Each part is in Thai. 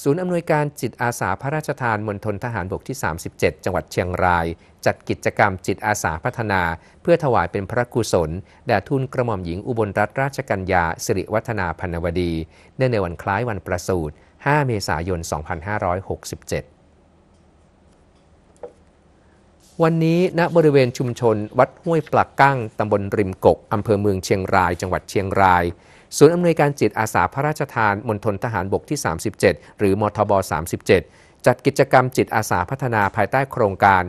ศูนย์อำนวยการจิตอาสาพระราชทานมณฑลทหารบกที่ 37 จังหวัดเชียงราย จัดกิจกรรมจิตอาสาพัฒนาเพื่อถวายเป็นพระกุศล แด่ทุนกระหม่อมหญิงอุบลรัตนราชกัญญา สิริวัฒนาพันวดีเนื่องในวันคล้ายวันประสูติ5เมษายน 2567 วันนี้ ณบริเวณชุมชนวัดห้วยปลักกั้ง ตำบลริมกกอำเภอเมืองเชียงราย จังหวัดเชียงรายศูนย์อำนวยการจิตอาสาพระราชทานมณฑลทหารบกที่ 37 หรือมทบ 37 จัดกิจกรรมจิตอาสาพัฒนาภายใต้โครงการ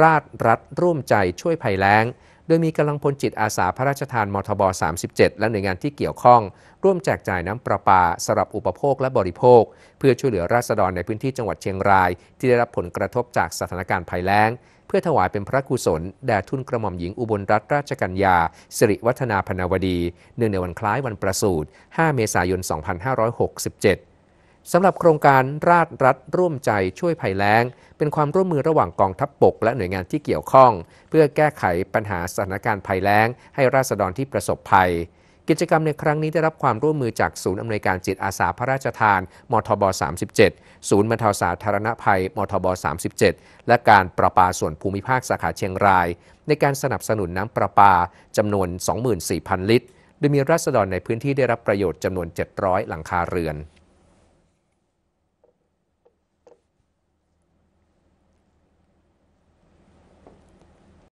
ราชรัฐร่วมใจช่วยภัยแล้งดยมีกำลังพลจิตอาสาพระราชทานมทบ 37 และหน่วยงานที่เกี่ยวข้อง ร่วมแจกจ่ายน้ำประปาสำหรับอุปโภคและบริโภค เพื่อช่วยเหลือราษฎรในพื้นที่จังหวัดเชียงราย ที่ได้รับผลกระทบจากสถานการณ์ภัยแล้ง เพื่อถวายเป็นพระกุศล แด่ทุนกระหม่อมหญิงอุบลรัตนราชกัญญา สิริวัฒนาพนาวดีเนื่องในวันคล้ายวันประสูติ5 เมษายน 2567สำหรับโครงการราชรัฐร่วมใจช่วยภัยแล้ง เป็นความร่วมมือระหว่างกองทัพบบกและหน่วยงานที่เกี่ยวข้อง เพื่อแก้ไขปัญหาสถานการณ์ภัยแล้ง ให้ราษฎรที่ประสบภัย กิจกรรมในครั้งนี้ได้รับความร่วมมือจากศูนย์อำนวยการจิตอาสาพระราชทานมทบ37ศูนย์บรรเทาสาธารณภัยมทบ37และการประปาส่วนภูมิภาคสาขาเชียงราย ในการสนับสนุนน้ำประปาจำนวน24,000ลิตร โดยมีราษฎรในพื้นที่ได้รับประโยชน์จำนวน 700 หลังคาเรือน